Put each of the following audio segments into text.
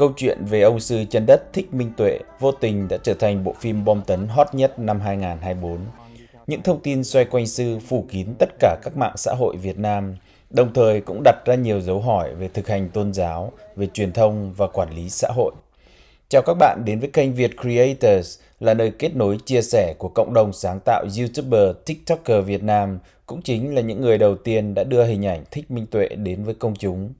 Câu chuyện về ông sư chân đất Thích Minh Tuệ vô tình đã trở thành bộ phim bom tấn hot nhất năm 2024. Những thông tin xoay quanh sư phủ kín tất cả các mạng xã hội Việt Nam, đồng thời cũng đặt ra nhiều dấu hỏi về thực hành tôn giáo, về truyền thông và quản lý xã hội. Chào các bạn đến với kênh Việt Creators là nơi kết nối chia sẻ của cộng đồng sáng tạo YouTuber, TikToker Việt Nam, cũng chính là những người đầu tiên đã đưa hình ảnh Thích Minh Tuệ đến với công chúng.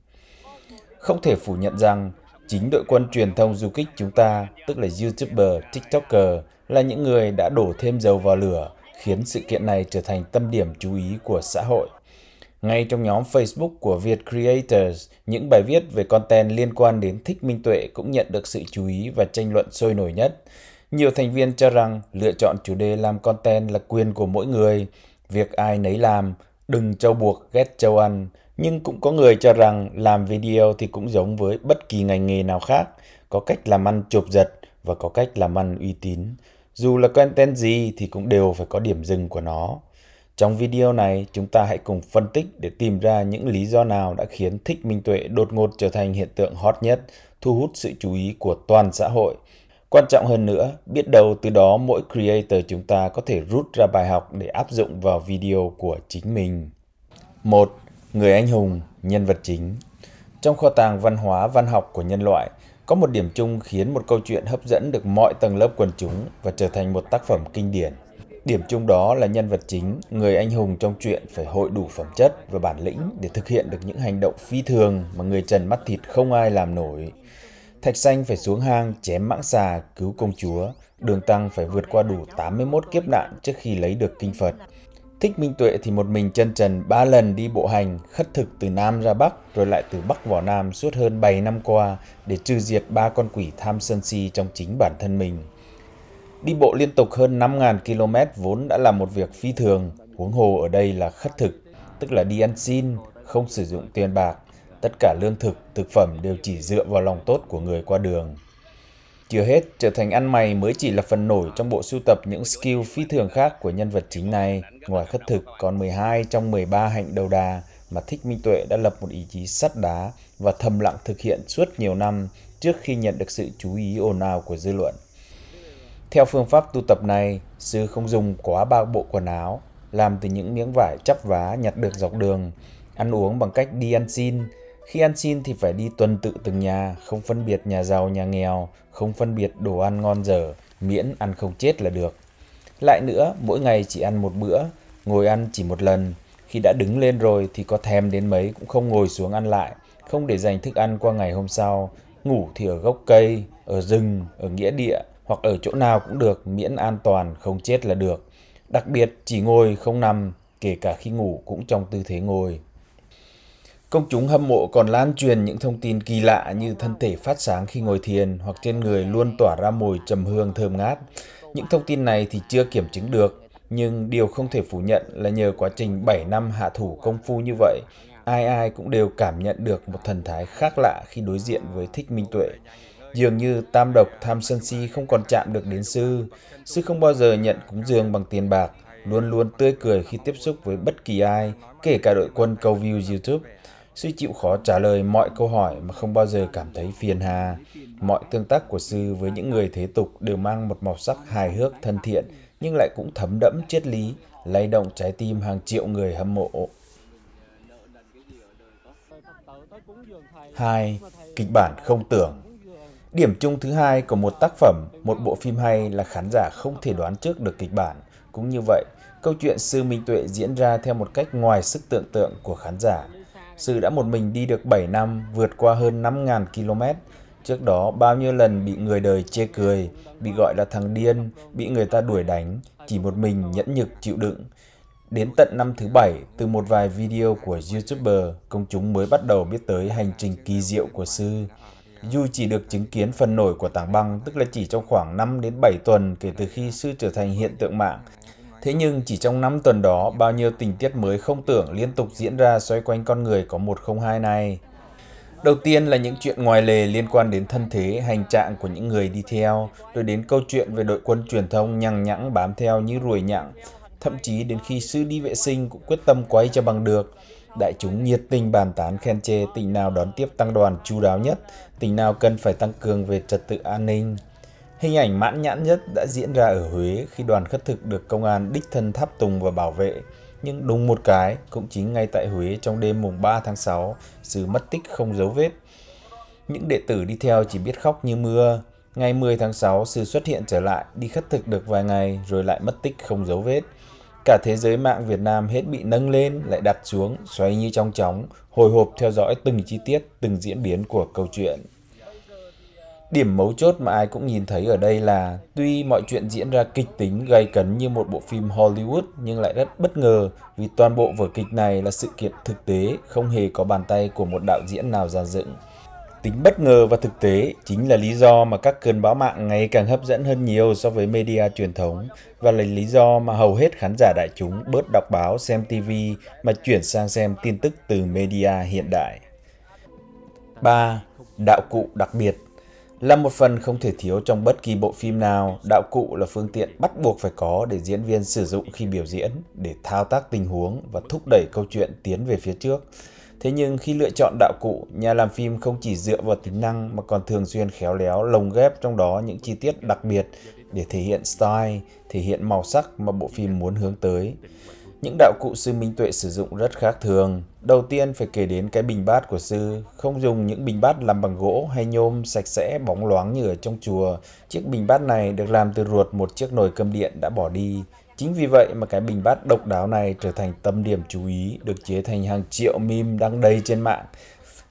Không thể phủ nhận rằng Chính đội quân truyền thông du kích chúng ta, tức là YouTuber, TikToker, là những người đã đổ thêm dầu vào lửa, khiến sự kiện này trở thành tâm điểm chú ý của xã hội. Ngay trong nhóm Facebook của Việt Creators, những bài viết về content liên quan đến thích minh tuệ cũng nhận được sự chú ý và tranh luận sôi nổi nhất. Nhiều thành viên cho rằng lựa chọn chủ đề làm content là quyền của mỗi người, việc ai nấy làm, đừng châu buộc ghét châu ăn, nhưng cũng có người cho rằng làm video thì cũng giống với bất kỳ ngành nghề nào khác, có cách làm ăn chộp giật và có cách làm ăn uy tín. Dù là content gì thì cũng đều phải có điểm dừng của nó. Trong video này, chúng ta hãy cùng phân tích để tìm ra những lý do nào đã khiến Thích Minh Tuệ đột ngột trở thành hiện tượng hot nhất, thu hút sự chú ý của toàn xã hội. Quan trọng hơn nữa, biết đâu từ đó mỗi creator chúng ta có thể rút ra bài học để áp dụng vào video của chính mình. một Người anh hùng, nhân vật chính. Trong kho tàng văn hóa, văn học của nhân loại, có một điểm chung khiến một câu chuyện hấp dẫn được mọi tầng lớp quần chúng và trở thành một tác phẩm kinh điển. Điểm chung đó là nhân vật chính, người anh hùng trong chuyện phải hội đủ phẩm chất và bản lĩnh để thực hiện được những hành động phi thường mà người trần mắt thịt không ai làm nổi. Thạch Xanh phải xuống hang chém mãng xà cứu công chúa, Đường Tăng phải vượt qua đủ 81 kiếp nạn trước khi lấy được kinh Phật. Thích Minh Tuệ thì một mình chân trần ba lần đi bộ hành, khất thực từ Nam ra Bắc, rồi lại từ Bắc vào Nam suốt hơn 7 năm qua để trừ diệt ba con quỷ tham sân si trong chính bản thân mình. Đi bộ liên tục hơn 5.000 km vốn đã là một việc phi thường, huống hồ ở đây là khất thực, tức là đi ăn xin, không sử dụng tiền bạc. Tất cả lương thực, thực phẩm đều chỉ dựa vào lòng tốt của người qua đường. Chưa hết, trở thành ăn mày mới chỉ là phần nổi trong bộ sưu tập những skill phi thường khác của nhân vật chính này. Ngoài khất thực, còn 12 trong 13 hạnh đầu đà mà Thích Minh Tuệ đã lập một ý chí sắt đá và thầm lặng thực hiện suốt nhiều năm trước khi nhận được sự chú ý ồn ào của dư luận. Theo phương pháp tu tập này, sư không dùng quá ba bộ quần áo, làm từ những miếng vải chắp vá nhặt được dọc đường, ăn uống bằng cách đi ăn xin. Khi ăn xin thì phải đi tuần tự từng nhà, không phân biệt nhà giàu, nhà nghèo, không phân biệt đồ ăn ngon dở, miễn ăn không chết là được. Lại nữa, mỗi ngày chỉ ăn một bữa, ngồi ăn chỉ một lần. Khi đã đứng lên rồi thì có thèm đến mấy cũng không ngồi xuống ăn lại, không để dành thức ăn qua ngày hôm sau. Ngủ thì ở gốc cây, ở rừng, ở nghĩa địa hoặc ở chỗ nào cũng được miễn an toàn, không chết là được. Đặc biệt chỉ ngồi không nằm, kể cả khi ngủ cũng trong tư thế ngồi. Công chúng hâm mộ còn lan truyền những thông tin kỳ lạ như thân thể phát sáng khi ngồi thiền hoặc trên người luôn tỏa ra mùi trầm hương thơm ngát. Những thông tin này thì chưa kiểm chứng được, nhưng điều không thể phủ nhận là nhờ quá trình 7 năm hạ thủ công phu như vậy, ai ai cũng đều cảm nhận được một thần thái khác lạ khi đối diện với thích minh tuệ. Dường như tam độc tham sân si không còn chạm được đến sư, sư không bao giờ nhận cúng dường bằng tiền bạc, luôn luôn tươi cười khi tiếp xúc với bất kỳ ai, kể cả đội quân cầu view YouTube Sư chịu khó trả lời mọi câu hỏi mà không bao giờ cảm thấy phiền hà. Mọi tương tác của sư với những người thế tục đều mang một màu sắc hài hước thân thiện nhưng lại cũng thấm đẫm triết lý, lay động trái tim hàng triệu người hâm mộ. 2. Kịch bản không tưởng Điểm chung thứ hai của một tác phẩm, một bộ phim hay là khán giả không thể đoán trước được kịch bản. Cũng như vậy, câu chuyện Sư Minh Tuệ diễn ra theo một cách ngoài sức tưởng tượng của khán giả. Sư đã một mình đi được 7 năm, vượt qua hơn 5.000 km. Trước đó bao nhiêu lần bị người đời chê cười, bị gọi là thằng điên, bị người ta đuổi đánh, chỉ một mình nhẫn nhục chịu đựng. Đến tận năm thứ bảy, từ một vài video của YouTuber, công chúng mới bắt đầu biết tới hành trình kỳ diệu của Sư. Dù chỉ được chứng kiến phần nổi của tảng băng, tức là chỉ trong khoảng 5 đến 7 tuần kể từ khi Sư trở thành hiện tượng mạng. Thế nhưng chỉ trong 5 tuần đó, bao nhiêu tình tiết mới không tưởng liên tục diễn ra xoay quanh con người có 102 này. Đầu tiên là những chuyện ngoài lề liên quan đến thân thế, hành trạng của những người đi theo, rồi đến câu chuyện về đội quân truyền thông nhằng nhẵng bám theo như ruồi nhặng, thậm chí đến khi sư đi vệ sinh cũng quyết tâm quay cho bằng được. Đại chúng nhiệt tình bàn tán khen chê tỉnh nào đón tiếp tăng đoàn chu đáo nhất, tỉnh nào cần phải tăng cường về trật tự an ninh. Hình ảnh mãn nhãn nhất đã diễn ra ở Huế khi đoàn khất thực được công an đích thân tháp tùng và bảo vệ. Nhưng đúng một cái, cũng chính ngay tại Huế trong đêm mùng 3 tháng 6, sự mất tích không dấu vết. Những đệ tử đi theo chỉ biết khóc như mưa. Ngày 10 tháng 6, sư xuất hiện trở lại, đi khất thực được vài ngày rồi lại mất tích không dấu vết. Cả thế giới mạng Việt Nam hết bị nâng lên, lại đặt xuống, xoay như trong chóng, hồi hộp theo dõi từng chi tiết, từng diễn biến của câu chuyện. Điểm mấu chốt mà ai cũng nhìn thấy ở đây là tuy mọi chuyện diễn ra kịch tính gây cấn như một bộ phim Hollywood nhưng lại rất bất ngờ vì toàn bộ vở kịch này là sự kiện thực tế không hề có bàn tay của một đạo diễn nào giàn dựng. Tính bất ngờ và thực tế chính là lý do mà các cơn bão mạng ngày càng hấp dẫn hơn nhiều so với media truyền thống và là lý do mà hầu hết khán giả đại chúng bớt đọc báo xem TV mà chuyển sang xem tin tức từ media hiện đại. 3. Đạo cụ đặc biệt là một phần không thể thiếu trong bất kỳ bộ phim nào, đạo cụ là phương tiện bắt buộc phải có để diễn viên sử dụng khi biểu diễn, để thao tác tình huống và thúc đẩy câu chuyện tiến về phía trước. Thế nhưng khi lựa chọn đạo cụ, nhà làm phim không chỉ dựa vào tính năng mà còn thường xuyên khéo léo lồng ghép trong đó những chi tiết đặc biệt để thể hiện style, thể hiện màu sắc mà bộ phim muốn hướng tới. Những đạo cụ sư Minh Tuệ sử dụng rất khác thường. Đầu tiên phải kể đến cái bình bát của sư, không dùng những bình bát làm bằng gỗ hay nhôm sạch sẽ bóng loáng như ở trong chùa. Chiếc bình bát này được làm từ ruột một chiếc nồi cơm điện đã bỏ đi. Chính vì vậy mà cái bình bát độc đáo này trở thành tâm điểm chú ý, được chế thành hàng triệu meme đăng đầy trên mạng.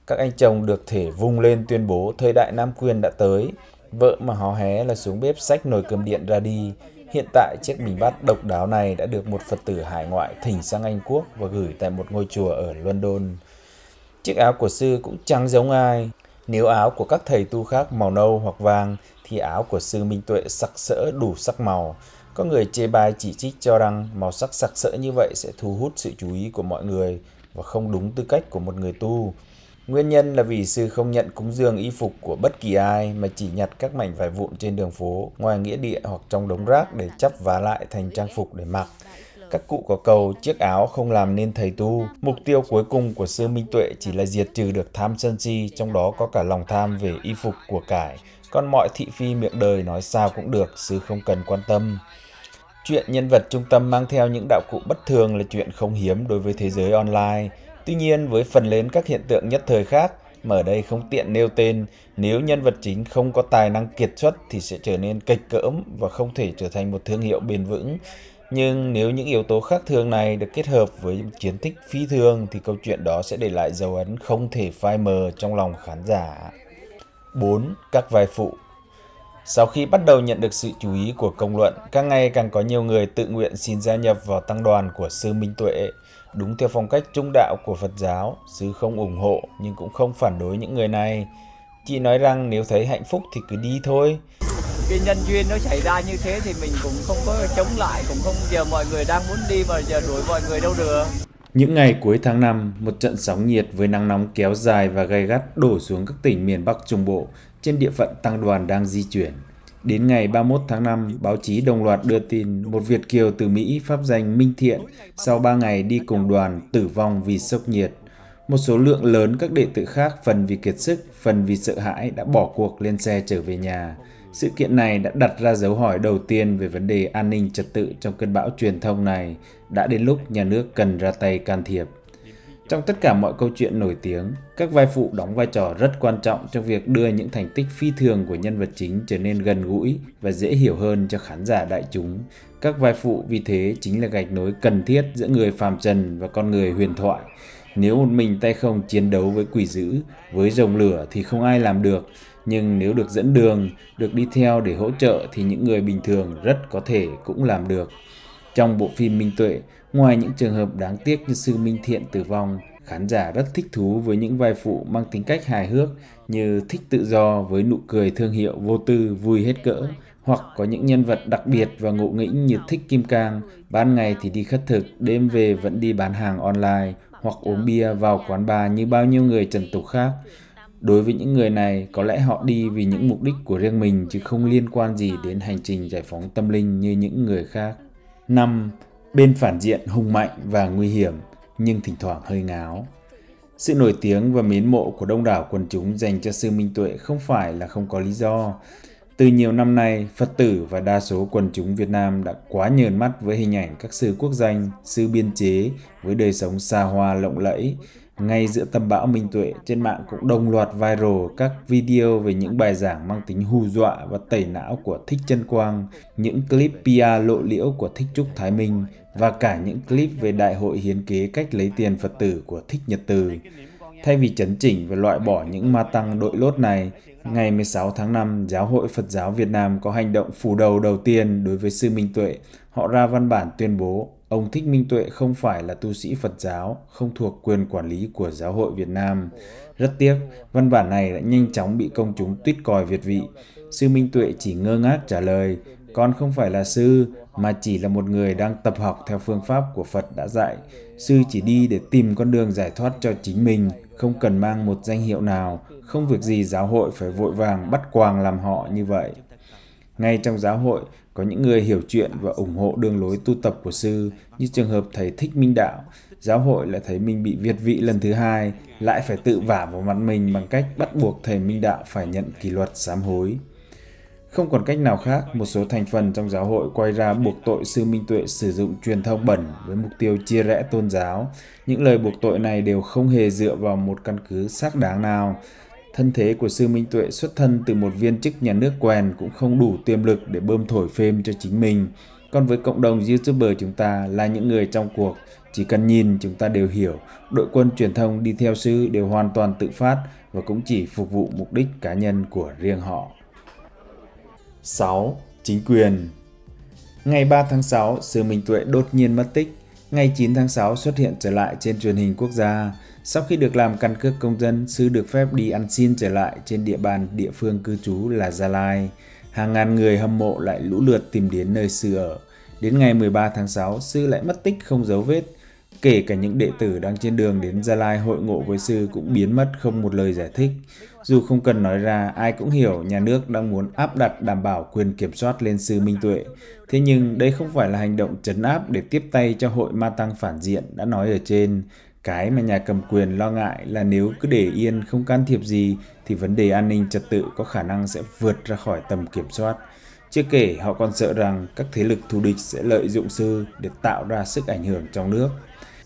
Các anh chồng được thể vung lên tuyên bố thời đại nam quyền đã tới. Vợ mà hò hé là xuống bếp xách nồi cơm điện ra đi. Hiện tại chiếc bình bát độc đáo này đã được một Phật tử hải ngoại thỉnh sang Anh Quốc và gửi tại một ngôi chùa ở London. Chiếc áo của sư cũng chẳng giống ai. Nếu áo của các thầy tu khác màu nâu hoặc vàng thì áo của sư Minh Tuệ sặc sỡ đủ sắc màu. Có người chê bai chỉ trích cho rằng màu sắc sặc sỡ như vậy sẽ thu hút sự chú ý của mọi người và không đúng tư cách của một người tu. Nguyên nhân là vì sư không nhận cúng dường y phục của bất kỳ ai mà chỉ nhặt các mảnh vải vụn trên đường phố, ngoài nghĩa địa hoặc trong đống rác để chắp vá lại thành trang phục để mặc các cụ có cầu chiếc áo không làm nên thầy tu. Mục tiêu cuối cùng của sư Minh Tuệ chỉ là diệt trừ được tham sân si, trong đó có cả lòng tham về y phục của cải. Còn mọi thị phi miệng đời nói sao cũng được, sư không cần quan tâm. Chuyện nhân vật trung tâm mang theo những đạo cụ bất thường là chuyện không hiếm đối với thế giới online. Tuy nhiên, với phần lớn các hiện tượng nhất thời khác mà ở đây không tiện nêu tên, nếu nhân vật chính không có tài năng kiệt xuất thì sẽ trở nên kịch cỡm và không thể trở thành một thương hiệu bền vững. Nhưng nếu những yếu tố khác thường này được kết hợp với chiến tích phi thường thì câu chuyện đó sẽ để lại dấu ấn không thể phai mờ trong lòng khán giả. 4. Các vai phụ sau khi bắt đầu nhận được sự chú ý của công luận, càng ngày càng có nhiều người tự nguyện xin gia nhập vào tăng đoàn của Sư Minh Tuệ, đúng theo phong cách trung đạo của Phật giáo, Sư không ủng hộ nhưng cũng không phản đối những người này. Chị nói rằng nếu thấy hạnh phúc thì cứ đi thôi. Cái nhân duyên nó xảy ra như thế thì mình cũng không có chống lại, cũng không giờ mọi người đang muốn đi mà giờ đuổi mọi người đâu được. Những ngày cuối tháng 5, một trận sóng nhiệt với nắng nóng kéo dài và gay gắt đổ xuống các tỉnh miền Bắc Trung Bộ trên địa phận tăng đoàn đang di chuyển. Đến ngày 31 tháng 5, báo chí đồng loạt đưa tin một Việt Kiều từ Mỹ pháp danh Minh Thiện sau 3 ngày đi cùng đoàn tử vong vì sốc nhiệt. Một số lượng lớn các đệ tử khác phần vì kiệt sức, phần vì sợ hãi đã bỏ cuộc lên xe trở về nhà. Sự kiện này đã đặt ra dấu hỏi đầu tiên về vấn đề an ninh trật tự trong cơn bão truyền thông này. Đã đến lúc nhà nước cần ra tay can thiệp. Trong tất cả mọi câu chuyện nổi tiếng, các vai phụ đóng vai trò rất quan trọng trong việc đưa những thành tích phi thường của nhân vật chính trở nên gần gũi và dễ hiểu hơn cho khán giả đại chúng. Các vai phụ vì thế chính là gạch nối cần thiết giữa người phàm trần và con người huyền thoại. Nếu một mình tay không chiến đấu với quỷ dữ, với rồng lửa thì không ai làm được, nhưng nếu được dẫn đường, được đi theo để hỗ trợ thì những người bình thường rất có thể cũng làm được. Trong bộ phim Minh Tuệ, ngoài những trường hợp đáng tiếc như sư Minh Thiện tử vong, khán giả rất thích thú với những vai phụ mang tính cách hài hước như thích tự do với nụ cười thương hiệu vô tư vui hết cỡ hoặc có những nhân vật đặc biệt và ngộ nghĩnh như thích kim cang, ban ngày thì đi khất thực, đêm về vẫn đi bán hàng online hoặc uống bia vào quán bar như bao nhiêu người trần tục khác. Đối với những người này, có lẽ họ đi vì những mục đích của riêng mình chứ không liên quan gì đến hành trình giải phóng tâm linh như những người khác. 5. Bên phản diện hùng mạnh và nguy hiểm nhưng thỉnh thoảng hơi ngáo. Sự nổi tiếng và mến mộ của đông đảo quần chúng dành cho sư Minh Tuệ không phải là không có lý do. Từ nhiều năm nay, Phật tử và đa số quần chúng Việt Nam đã quá nhờn mắt với hình ảnh các sư quốc danh, sư biên chế với đời sống xa hoa lộng lẫy ngay giữa tâm bão Minh Tuệ, trên mạng cũng đồng loạt viral các video về những bài giảng mang tính hù dọa và tẩy não của Thích Chân Quang, những clip PR lộ liễu của Thích Trúc Thái Minh và cả những clip về đại hội hiến kế cách lấy tiền Phật tử của Thích Nhật Từ. Thay vì chấn chỉnh và loại bỏ những ma tăng đội lốt này, ngày 16 tháng 5, Giáo hội Phật giáo Việt Nam có hành động phủ đầu đầu tiên đối với Sư Minh Tuệ. Họ ra văn bản tuyên bố Ông Thích Minh Tuệ không phải là tu sĩ Phật giáo, không thuộc quyền quản lý của giáo hội Việt Nam. Rất tiếc, văn bản này đã nhanh chóng bị công chúng tuyết còi Việt vị. Sư Minh Tuệ chỉ ngơ ngác trả lời, con không phải là sư, mà chỉ là một người đang tập học theo phương pháp của Phật đã dạy. Sư chỉ đi để tìm con đường giải thoát cho chính mình, không cần mang một danh hiệu nào, không việc gì giáo hội phải vội vàng bắt quàng làm họ như vậy. Ngay trong giáo hội, có những người hiểu chuyện và ủng hộ đường lối tu tập của sư, như trường hợp thầy Thích Minh Đạo, giáo hội lại thấy mình bị việt vị lần thứ hai, lại phải tự vả vào mặt mình bằng cách bắt buộc thầy Minh Đạo phải nhận kỷ luật sám hối. Không còn cách nào khác, một số thành phần trong giáo hội quay ra buộc tội sư Minh Tuệ sử dụng truyền thông bẩn với mục tiêu chia rẽ tôn giáo. Những lời buộc tội này đều không hề dựa vào một căn cứ xác đáng nào, thân thế của sư Minh Tuệ xuất thân từ một viên chức nhà nước quèn cũng không đủ tiềm lực để bơm thổi phêm cho chính mình. Còn với cộng đồng YouTuber chúng ta là những người trong cuộc, chỉ cần nhìn chúng ta đều hiểu, đội quân truyền thông đi theo sư đều hoàn toàn tự phát và cũng chỉ phục vụ mục đích cá nhân của riêng họ. 6. Chính quyền Ngày 3 tháng 6, Sư Minh Tuệ đột nhiên mất tích ngày 9 tháng 6 xuất hiện trở lại trên truyền hình quốc gia. Sau khi được làm căn cước công dân, Sư được phép đi ăn xin trở lại trên địa bàn địa phương cư trú là Gia Lai. Hàng ngàn người hâm mộ lại lũ lượt tìm đến nơi Sư ở. Đến ngày 13 tháng 6, Sư lại mất tích không dấu vết – Kể cả những đệ tử đang trên đường đến Gia Lai hội ngộ với sư cũng biến mất không một lời giải thích. Dù không cần nói ra, ai cũng hiểu nhà nước đang muốn áp đặt đảm bảo quyền kiểm soát lên sư Minh Tuệ. Thế nhưng đây không phải là hành động chấn áp để tiếp tay cho hội ma tăng phản diện đã nói ở trên. Cái mà nhà cầm quyền lo ngại là nếu cứ để yên không can thiệp gì thì vấn đề an ninh trật tự có khả năng sẽ vượt ra khỏi tầm kiểm soát. Chưa kể họ còn sợ rằng các thế lực thù địch sẽ lợi dụng sư để tạo ra sức ảnh hưởng trong nước.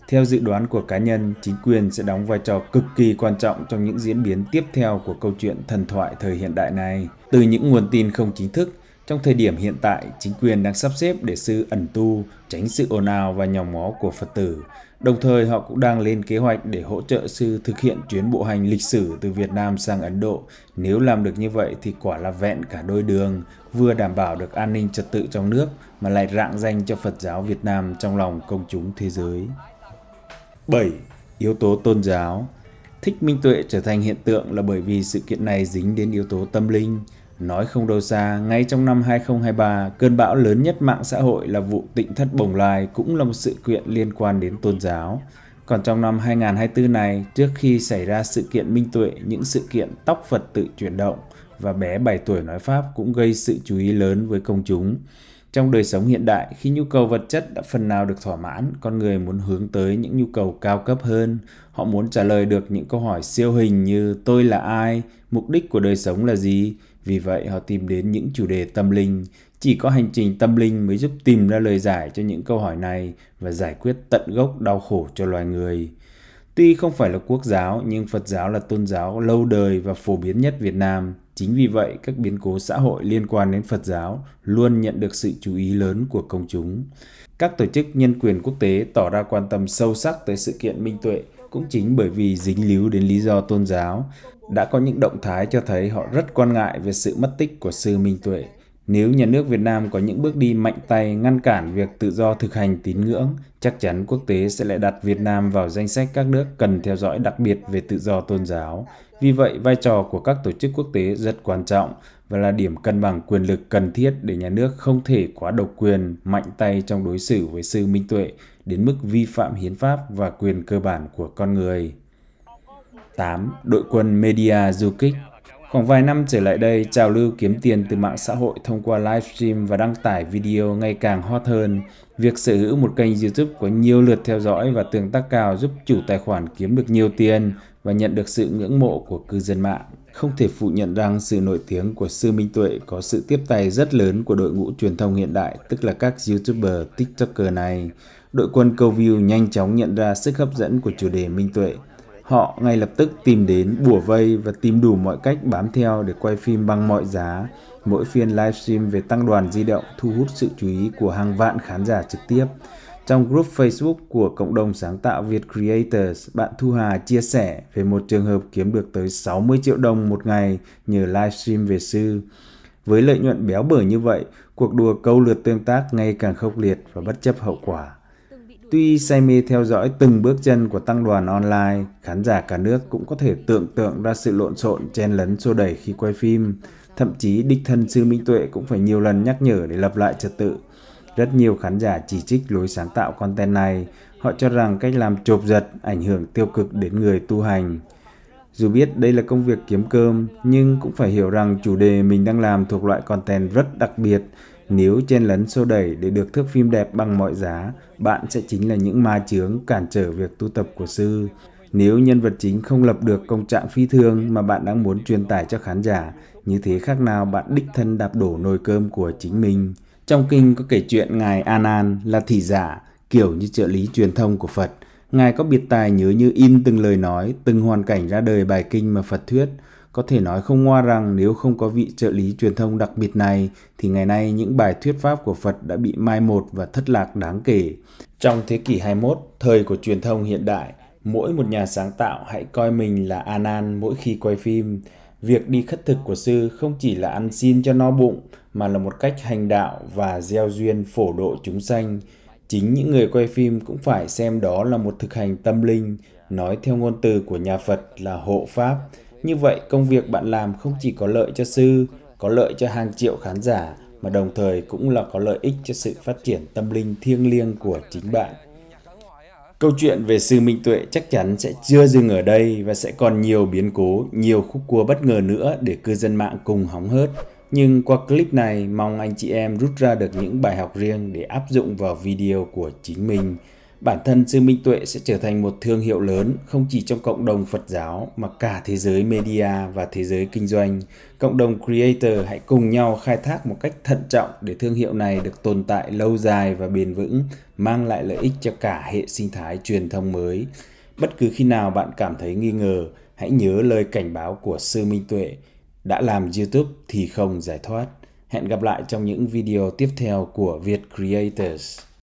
Theo dự đoán của cá nhân, chính quyền sẽ đóng vai trò cực kỳ quan trọng trong những diễn biến tiếp theo của câu chuyện thần thoại thời hiện đại này. Từ những nguồn tin không chính thức, trong thời điểm hiện tại, chính quyền đang sắp xếp để sư ẩn tu, tránh sự ồn ào và nhòm ngó của Phật tử. Đồng thời, họ cũng đang lên kế hoạch để hỗ trợ sư thực hiện chuyến bộ hành lịch sử từ Việt Nam sang Ấn Độ. Nếu làm được như vậy thì quả là vẹn cả đôi đường, vừa đảm bảo được an ninh trật tự trong nước mà lại rạng danh cho Phật giáo Việt Nam trong lòng công chúng thế giới. 7. Yếu tố tôn giáo Thích Minh Tuệ trở thành hiện tượng là bởi vì sự kiện này dính đến yếu tố tâm linh. Nói không đâu xa, ngay trong năm 2023, cơn bão lớn nhất mạng xã hội là vụ tịnh thất Bồng Lai cũng là một sự kiện liên quan đến tôn giáo. Còn trong năm 2024 này, trước khi xảy ra sự kiện Minh Tuệ, những sự kiện tóc Phật tự chuyển động và bé 7 tuổi nói Pháp cũng gây sự chú ý lớn với công chúng. Trong đời sống hiện đại, khi nhu cầu vật chất đã phần nào được thỏa mãn, con người muốn hướng tới những nhu cầu cao cấp hơn. Họ muốn trả lời được những câu hỏi siêu hình như tôi là ai, mục đích của đời sống là gì. Vì vậy, họ tìm đến những chủ đề tâm linh. Chỉ có hành trình tâm linh mới giúp tìm ra lời giải cho những câu hỏi này và giải quyết tận gốc đau khổ cho loài người. Tuy không phải là quốc giáo, nhưng Phật giáo là tôn giáo lâu đời và phổ biến nhất Việt Nam – Chính vì vậy, các biến cố xã hội liên quan đến Phật giáo luôn nhận được sự chú ý lớn của công chúng. Các tổ chức nhân quyền quốc tế tỏ ra quan tâm sâu sắc tới sự kiện Minh Tuệ cũng chính bởi vì dính líu đến lý do tôn giáo, đã có những động thái cho thấy họ rất quan ngại về sự mất tích của sư Minh Tuệ. Nếu nhà nước Việt Nam có những bước đi mạnh tay ngăn cản việc tự do thực hành tín ngưỡng, chắc chắn quốc tế sẽ lại đặt Việt Nam vào danh sách các nước cần theo dõi đặc biệt về tự do tôn giáo. Vì vậy, vai trò của các tổ chức quốc tế rất quan trọng và là điểm cân bằng quyền lực cần thiết để nhà nước không thể quá độc quyền, mạnh tay trong đối xử với sư Minh Tuệ đến mức vi phạm hiến pháp và quyền cơ bản của con người. 8. Đội quân Media Du Kích Khoảng vài năm trở lại đây, trào lưu kiếm tiền từ mạng xã hội thông qua livestream và đăng tải video ngày càng hot hơn. Việc sở hữu một kênh YouTube có nhiều lượt theo dõi và tương tác cao giúp chủ tài khoản kiếm được nhiều tiền và nhận được sự ngưỡng mộ của cư dân mạng. Không thể phủ nhận rằng sự nổi tiếng của Sư Minh Tuệ có sự tiếp tay rất lớn của đội ngũ truyền thông hiện đại, tức là các YouTuber, TikToker này. Đội quân câu view nhanh chóng nhận ra sức hấp dẫn của chủ đề Minh Tuệ. Họ ngay lập tức tìm đến, bùa vây và tìm đủ mọi cách bám theo để quay phim bằng mọi giá. Mỗi phiên livestream về tăng đoàn di động thu hút sự chú ý của hàng vạn khán giả trực tiếp. Trong group Facebook của cộng đồng sáng tạo Việt Creators, bạn Thu Hà chia sẻ về một trường hợp kiếm được tới 60 triệu đồng một ngày nhờ livestream về sư. Với lợi nhuận béo bở như vậy, cuộc đua câu lượt tương tác ngày càng khốc liệt và bất chấp hậu quả. Tuy say mê theo dõi từng bước chân của tăng đoàn online, khán giả cả nước cũng có thể tưởng tượng ra sự lộn xộn chen lấn xô đẩy khi quay phim. Thậm chí đích thân Sư Minh Tuệ cũng phải nhiều lần nhắc nhở để lập lại trật tự rất nhiều khán giả chỉ trích lối sáng tạo content này, họ cho rằng cách làm chộp giật ảnh hưởng tiêu cực đến người tu hành. Dù biết đây là công việc kiếm cơm, nhưng cũng phải hiểu rằng chủ đề mình đang làm thuộc loại content rất đặc biệt. Nếu chen lấn xô đẩy để được thước phim đẹp bằng mọi giá, bạn sẽ chính là những ma chướng cản trở việc tu tập của sư. Nếu nhân vật chính không lập được công trạng phi thường mà bạn đang muốn truyền tải cho khán giả, như thế khác nào bạn đích thân đạp đổ nồi cơm của chính mình. Trong kinh có kể chuyện Ngài Anan là thị giả, kiểu như trợ lý truyền thông của Phật. Ngài có biệt tài nhớ như in từng lời nói, từng hoàn cảnh ra đời bài kinh mà Phật thuyết. Có thể nói không ngoa rằng nếu không có vị trợ lý truyền thông đặc biệt này, thì ngày nay những bài thuyết pháp của Phật đã bị mai một và thất lạc đáng kể. Trong thế kỷ 21, thời của truyền thông hiện đại, mỗi một nhà sáng tạo hãy coi mình là Anan mỗi khi quay phim Việc đi khất thực của sư không chỉ là ăn xin cho no bụng mà là một cách hành đạo và gieo duyên phổ độ chúng sanh. Chính những người quay phim cũng phải xem đó là một thực hành tâm linh, nói theo ngôn từ của nhà Phật là hộ pháp. Như vậy công việc bạn làm không chỉ có lợi cho sư, có lợi cho hàng triệu khán giả mà đồng thời cũng là có lợi ích cho sự phát triển tâm linh thiêng liêng của chính bạn. Câu chuyện về sư Minh Tuệ chắc chắn sẽ chưa dừng ở đây và sẽ còn nhiều biến cố, nhiều khúc cua bất ngờ nữa để cư dân mạng cùng hóng hớt. Nhưng qua clip này, mong anh chị em rút ra được những bài học riêng để áp dụng vào video của chính mình. Bản thân sư Minh Tuệ sẽ trở thành một thương hiệu lớn không chỉ trong cộng đồng Phật giáo mà cả thế giới media và thế giới kinh doanh. Cộng đồng creator hãy cùng nhau khai thác một cách thận trọng để thương hiệu này được tồn tại lâu dài và bền vững mang lại lợi ích cho cả hệ sinh thái truyền thông mới. Bất cứ khi nào bạn cảm thấy nghi ngờ, hãy nhớ lời cảnh báo của sư Minh Tuệ, đã làm YouTube thì không giải thoát. Hẹn gặp lại trong những video tiếp theo của Việt Creators.